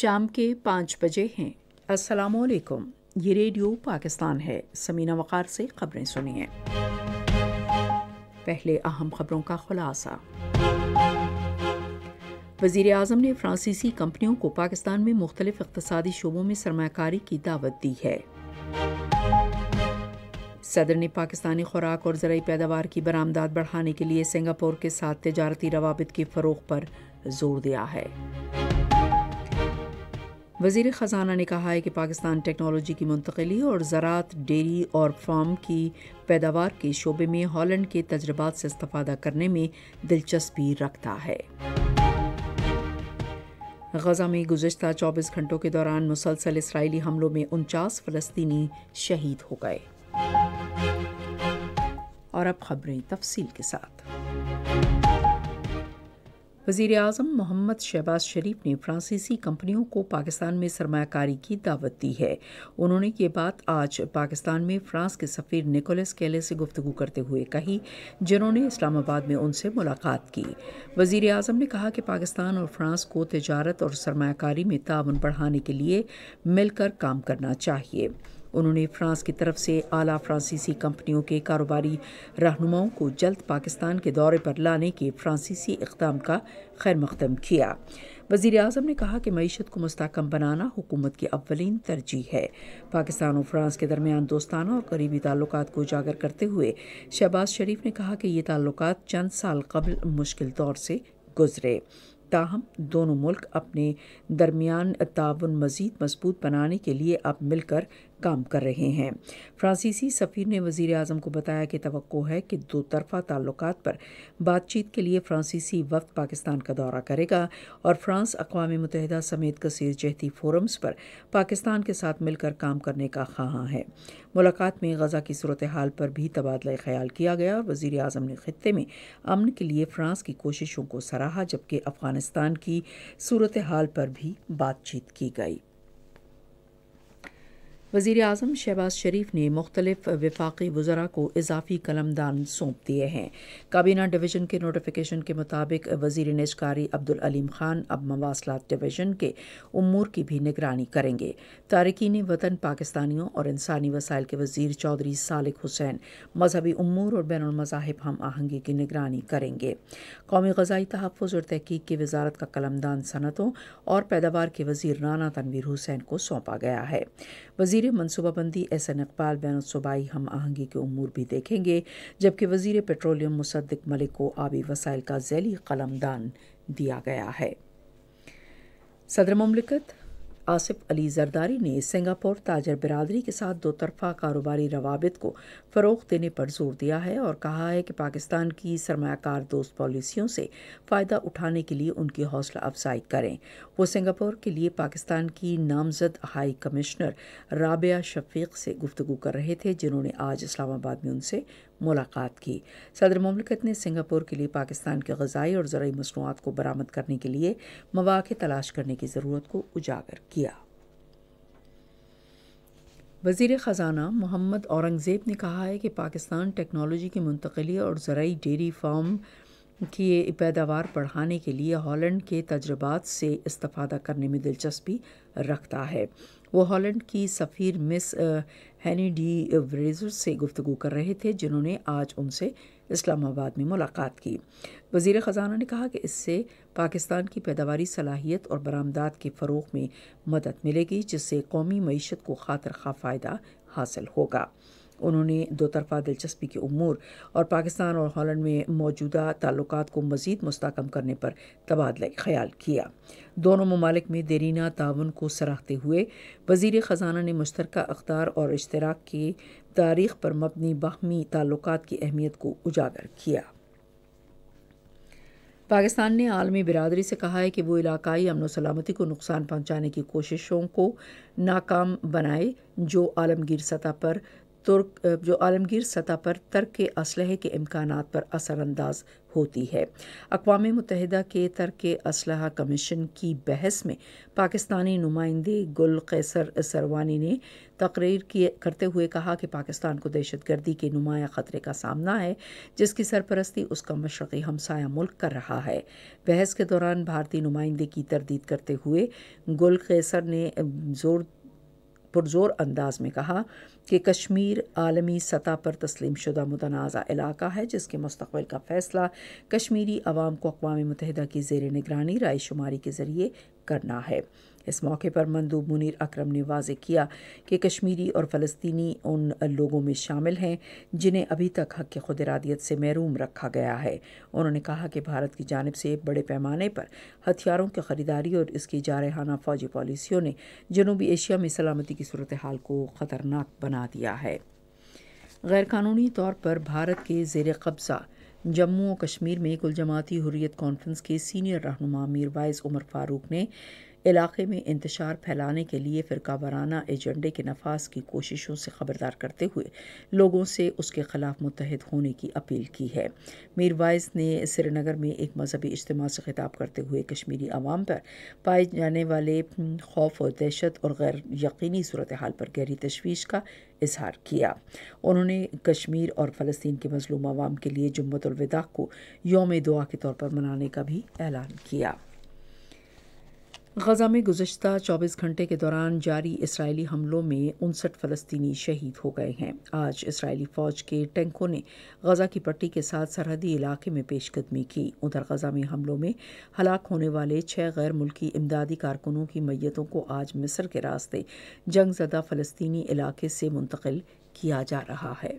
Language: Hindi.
शाम के पाँच बजे हैं वालेकुम ये रेडियो पाकिस्तान है समीना वक़ार से खबरें सुनिए पहले अहम खबरों का खुलासा वजीर अजम ने फ्रांसीसी कंपनियों को पाकिस्तान में मुख्तलिफ इकतदी शोबों में सरमाकारी की दावत दी है सदर ने पाकिस्तानी खुराक और जरिए पैदावार की बरामदाद बढ़ाने के लिए सिंगापुर के साथ तजारती रवाबित के फ़रोग पर जोर दिया है वजीर ख़जाना ने कहा है कि पाकिस्तान टेक्नोलॉजी की मुंतकली और ज़रात डेयरी और फार्म की पैदावार के शोबे में हॉलैंड के तजर्बात से इस्ता करने में दिलचस्पी रखता है गजा में गुजशत चौबीस घंटों के दौरान मुसलसल इसराइली हमलों में उनचास फलस्तीनी शहीद हो गए और अब खबरें तफसील के साथ वजीर अजम मोहम्मद शहबाज शरीफ ने फ्रांसीसी कंपनियों को पाकिस्तान में सरमाकारी की दावत दी है उन्होंने ये बात आज पाकिस्तान में फ्रांस के सफ़ीर निकोलस केले से गुफ्तु करते हुए कही जिन्होंने इस्लामाबाद में उनसे मुलाकात की वजीर अजम ने कहा कि पाकिस्तान और फ्रांस को तजारत और सरमाकारी में ताउन बढ़ाने के लिए मिलकर काम करना चाहिए उन्होंने फ्रांस की तरफ से आला फ्रांसीसी कंपनियों के कारोबारी रहनुमाओं को जल्द पाकिस्तान के दौरे पर लाने के फ्रांसीसी इकदाम का खैर मकदम किया वजीर अजम ने कहा कि मीशत को मुस्तकम बनाना हुकूमत की अवलिन तरजीह है पाकिस्तान और फ्रांस के दरमियान दोस्ताना और करीबी ताल्लुक को उजागर करते हुए शहबाज शरीफ ने कहा कि ये ताल्लुक चंद साल कबल मुश्किल दौर से गुजरे ताहम दोनों मुल्क अपने दरमियान ताउन मजीद मजबूत बनाने के लिए अब मिलकर काम कर रहे हैं फ्रांसीसी सफ़ीर ने वजीर अजम को बताया कि तो है कि दो तरफा ताल्लुक पर बातचीत के लिए फ्रांसीसी वक्त पाकिस्तान का दौरा करेगा और फ्रांस अकवा मुतहदा समेत कसीर जहती फोरम्स पर पाकिस्तान के साथ मिलकर काम करने का ख्वाह है मुलाकात में गजा की सूरत हाल पर भी तबादला ख्याल किया गया और वजीर अजम ने खत्े में अमन के लिए फ्रांस की कोशिशों को सराहा जबकि अफगानिस्तान की सूरत हाल पर भी बातचीत की गई वज़ी अजम शहबाज शरीफ ने मुख्तलिफ वफाकी वज़रा को इजाफी कलमदान सौंप दिए हैं काबीना डिवीज़न के नोटिफिकेशन के मुताबिक वजीर नजकारी अब्दुल खान अब मवास डिवीज़न के उमूर की भी निगरानी करेंगे तारकिन वतन पाकिस्तानियों और इंसानी वसाइल के वजीर चौधरी सालिक हुसैन मजहबी उमूर और बैन अमज़ाहब हम आहंगी की निगरानी करेंगे कौमी गजाई तहफ़ और तहकीक की वजारत का कलमदान सनतों और पैदावार के वजीर राना तनवीर हुसैन को सौंपा गया है वजीर मनसूबाबंदी एहसन इकबाल बैन सूबाई हम आहंगी के अमूर भी देखेंगे जबकि वजीर पेट्रोलियम मुसद्दिक मलिक को आबी वसाइल का जैली कलमदान दिया गया है सदर ममलिकत आसिफ अली जरदारी ने सिंगापुर ताजर बिरादरी के साथ दो तरफा कारोबारी रवाबित को फ़रोग देने पर जोर दिया है और कहा है कि पाकिस्तान की सरमाकार दोस्त पॉलिसियों से फ़ायदा उठाने के लिए उनकी हौसला अफजाई करें वो सिंगापुर के लिए पाकिस्तान की नामजद हाई कमिश्नर राबिया शफीक से गुफ्तु कर रहे थे जिन्होंने आज इस्लामाबाद में उनसे मुलाकात की सदर ममलिकत ने सिंगापुर के लिए पाकिस्तान के गजाई और ज़रूरी मसनूआत को बरामद करने के लिए मवाक़ तलाश करने की ज़रूरत को उजागर किया वजीर ख़जाना मोहम्मद औरंगज़ेब ने कहा है कि पाकिस्तान टेक्नोलॉजी की मुंतकली और ज़रूरी डेयरी फार्म की पैदावार बढ़ाने के लिए हॉलैंड के तजर्बात से इस्ता करने में दिलचस्पी रखता है वो हॉलैंड की सफ़ीर मिस हैनी डी व्रेजर से गुफ्तु कर रहे थे जिन्होंने आज उनसे इस्लामाबाद में मुलाकात की वजीर ख़जाना ने कहा कि इससे पाकिस्तान की पैदावार सलाहियत और बरामदात के फ़रोग में मदद मिलेगी जिससे कौमी मीशत को खातर खा फ़ायदा हासिल होगा उन्होंने दोतरफा दिलचस्पी के अमूर और पाकिस्तान और हॉलैंड में मौजूदा ताल्लुक को मज़ीद मुस्तकम करने पर तबादला ख्याल किया दोनों ममालिक में देरीना ताउन को सराहते हुए वजीर ख़जाना ने मुश्तर अख्तार और इश्तराक की तारीख पर मबनी बाहमी ताल्लुक की अहमियत को उजागर किया पाकिस्तान ने आलमी बिरादरी से कहा है कि वो इलाकई अमन सलामती को नुकसान पहुंचाने की कोशिशों को नाकाम बनाए जो आलमगीर सतह पर तुर्क जो आलमगीर सतह पर तर्क के असलहे के इम्कान पर असरानंदाज होती है अकवा मुतहदा के तर्क असलहा कमीशन की बहस में पाकिस्तानी नुमाइंदे गुल कैसर सरवानी ने तकरीर किए करते हुए कहा कि पाकिस्तान को दहशत गर्दी के नुमाया ख़तरे का सामना है जिसकी सरपरस्ती उसका मशरक़ी हमसाया मुल्क कर रहा है बहस के दौरान भारतीय नुमाइंदे की तरदीद करते हुए गुल कैसर ने ज़ोर पुरजोर अंदाज में कहा कि कश्मीर आलमी सतह पर तस्लीम शुदा मुतनाज़ा इलाका है जिसके मुस्तबिल का फ़ैसला कश्मीरी आवाम को अकवा मुतहदा की जेर निगरानी रायशुमारी के ज़रिए करना है इस मौके पर मंदूब मुनीर अक्रम ने वाज किया कि कश्मीरी और फ़लस्तीनी उन लोगों में शामिल हैं जिन्हें अभी तक हक खुद इरादियत से महरूम रखा गया है उन्होंने कहा कि भारत की जानब से बड़े पैमाने पर हथियारों की खरीदारी और इसकी जारहाना फौजी पॉलिसियों ने जनूबी एशिया में सलामती की सूरत हाल को ख़तरनाक बना दिया है गैरकानूनी तौर पर भारत के जेर कब्ज़ा जम्मू और कश्मीर में कुल जमाती हुर्रियत कॉन्फ्रेंस के सीनियर रहनुमा मीर वाइज़ उमर फारूक ने इलाके में इंतशार फैलाने के लिए फ़िरका वाराना एजेंडे के नफाज की कोशिशों से खबरदार करते हुए लोगों से उसके खिलाफ मुतहद होने की अपील की है मीरवाइज ने श्रीनगर में एक मजहबी इज्तम से खिताब करते हुए कश्मीरी आवाम पर पाए जाने वाले खौफ और दहशत और गैर यकीनी सूरत हाल पर गहरी तशवीश का इजहार किया उन्होंने कश्मीर और फ़लस्तीन के मजलूम आवाम के लिए अलविदा को योम दुआ के तौर पर मनाने का भी ऐलान किया गजा में गुजशत 24 घंटे के दौरान जारी इसराइली हमलों में उनसठ फलस्तीनी शहीद हो गए हैं आज इसराइली फौज के टैंकों ने गजा की पट्टी के साथ सरहदी इलाके में पेशकदमी की उधर गजा में हमलों में हलाक होने वाले छह गैर मुल्की इमदादी कारकुनों की मैतों को आज मिस्र के रास्ते जंगजदा फलस्तीनी इलाके से मुंतकिल किया जा रहा है